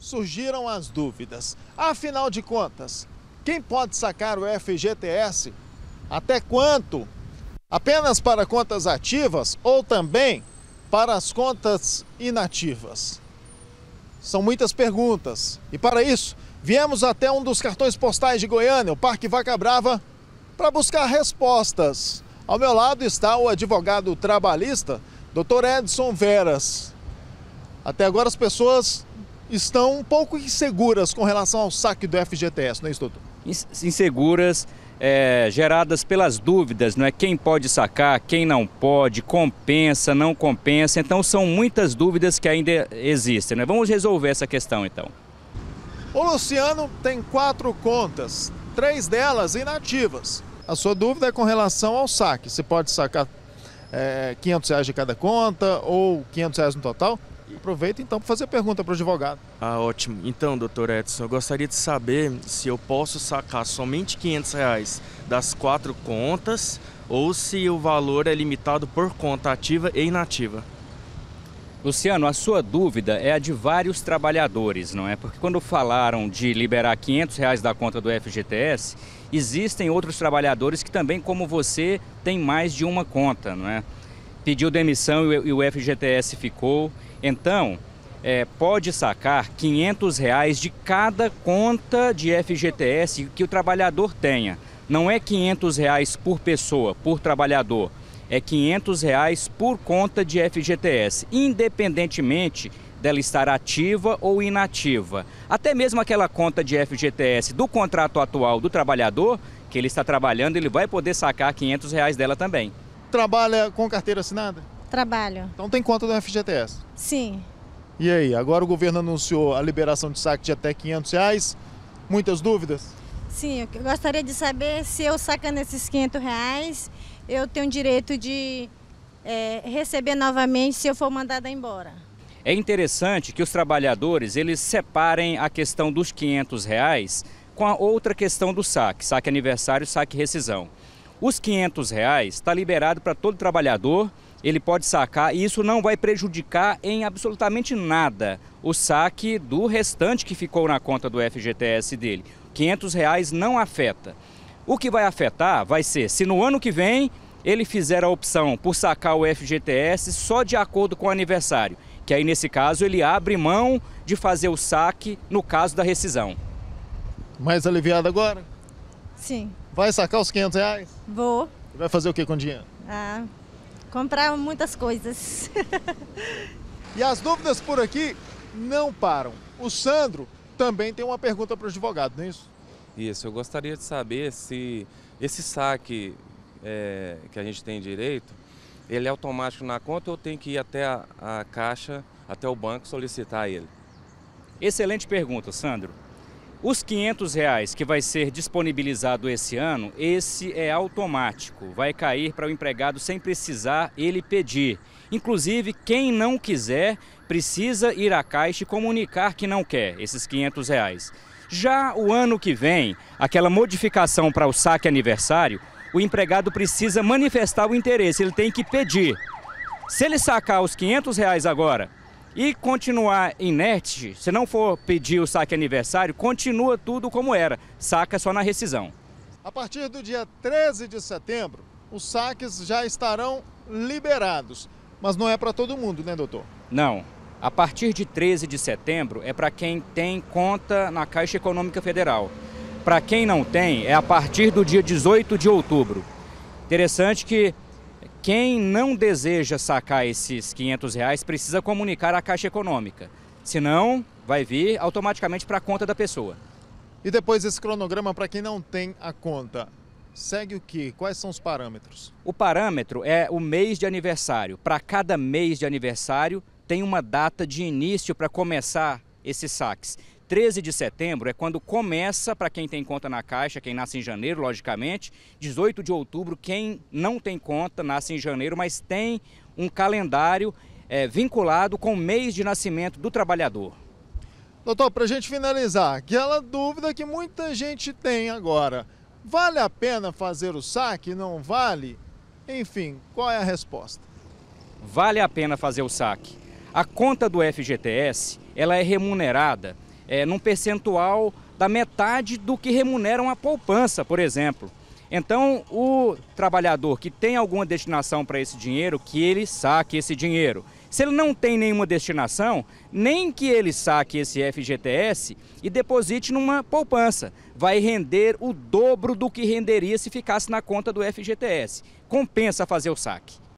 Surgiram as dúvidas. Afinal de contas, quem pode sacar o FGTS? Até quanto? Apenas para contas ativas ou também para as contas inativas? São muitas perguntas. E para isso, viemos até um dos cartões postais de Goiânia, o Parque Vaca Brava, para buscar respostas. Ao meu lado está o advogado trabalhista, Dr. Edson Veras. Até agora as pessoas estão um pouco inseguras com relação ao saque do FGTS, não é isso, doutor? Inseguras, é, geradas pelas dúvidas, não é? Quem pode sacar, quem não pode, compensa, não compensa. Então são muitas dúvidas que ainda existem, né? Vamos resolver essa questão então. O Luciano tem quatro contas, três delas inativas. A sua dúvida é com relação ao saque. Você pode sacar é, 500 reais de cada conta ou 500 reais no total? Aproveita então para fazer pergunta para o advogado. Ah, ótimo. Então, doutor Edson, eu gostaria de saber se eu posso sacar somente 500 reais das quatro contas ou se o valor é limitado por conta ativa e inativa. Luciano, a sua dúvida é a de vários trabalhadores, não é? Porque quando falaram de liberar 500 reais da conta do FGTS, existem outros trabalhadores que também, como você, têm mais de uma conta, não é? Pediu demissão e o FGTS ficou. Então, é, pode sacar R$ 500 reais de cada conta de FGTS que o trabalhador tenha. Não é R$ 500 reais por pessoa, por trabalhador. É R$ 500 reais por conta de FGTS, independentemente dela estar ativa ou inativa. Até mesmo aquela conta de FGTS do contrato atual do trabalhador, que ele está trabalhando, ele vai poder sacar R$ 500 reais dela também. Trabalha com carteira assinada? Trabalho. Então tem conta do FGTS? Sim. E aí, agora o governo anunciou a liberação de saque de até 500 reais. Muitas dúvidas? Sim, eu gostaria de saber se eu sacando esses 500 reais, eu tenho direito de é, receber novamente se eu for mandada embora. É interessante que os trabalhadores eles separem a questão dos 500 reais com a outra questão do saque, saque aniversário, saque rescisão. Os 500 reais está liberado para todo trabalhador ele pode sacar e isso não vai prejudicar em absolutamente nada o saque do restante que ficou na conta do FGTS dele. R$ 500 reais não afeta. O que vai afetar vai ser se no ano que vem ele fizer a opção por sacar o FGTS só de acordo com o aniversário, que aí nesse caso ele abre mão de fazer o saque no caso da rescisão. Mais aliviado agora? Sim. Vai sacar os 500 reais? Vou. Vai fazer o que com o dinheiro? Ah, comprar muitas coisas. e as dúvidas por aqui não param. O Sandro também tem uma pergunta para o advogado, não é isso? Isso, eu gostaria de saber se esse saque é, que a gente tem direito, ele é automático na conta ou tem que ir até a, a caixa, até o banco solicitar ele? Excelente pergunta, Sandro. Os 500 reais que vai ser disponibilizado esse ano, esse é automático, vai cair para o empregado sem precisar ele pedir. Inclusive, quem não quiser precisa ir à caixa e comunicar que não quer esses 500 reais. Já o ano que vem, aquela modificação para o saque aniversário, o empregado precisa manifestar o interesse, ele tem que pedir. Se ele sacar os 500 reais agora e continuar inerte, se não for pedir o saque aniversário, continua tudo como era, saca só na rescisão. A partir do dia 13 de setembro, os saques já estarão liberados, mas não é para todo mundo, né, doutor? Não. A partir de 13 de setembro é para quem tem conta na Caixa Econômica Federal. Para quem não tem, é a partir do dia 18 de outubro. Interessante que quem não deseja sacar esses 500 reais precisa comunicar à Caixa Econômica, senão vai vir automaticamente para a conta da pessoa. E depois esse cronograma para quem não tem a conta. Segue o que? Quais são os parâmetros? O parâmetro é o mês de aniversário. Para cada mês de aniversário, tem uma data de início para começar esses saques. 13 de setembro é quando começa para quem tem conta na Caixa, quem nasce em janeiro, logicamente. 18 de outubro, quem não tem conta, nasce em janeiro, mas tem um calendário é, vinculado com o mês de nascimento do trabalhador. Doutor, para a gente finalizar, aquela dúvida que muita gente tem agora: vale a pena fazer o saque? Não vale? Enfim, qual é a resposta? Vale a pena fazer o saque. A conta do FGTS ela é remunerada é, num percentual da metade do que remuneram a poupança, por exemplo. Então, o trabalhador que tem alguma destinação para esse dinheiro, que ele saque esse dinheiro. Se ele não tem nenhuma destinação, nem que ele saque esse FGTS e deposite numa poupança. Vai render o dobro do que renderia se ficasse na conta do FGTS. Compensa fazer o saque.